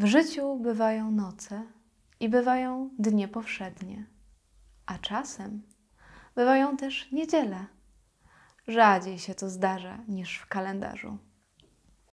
W życiu bywają noce i bywają dnie powszednie, a czasem bywają też niedziele. Rzadziej się to zdarza niż w kalendarzu.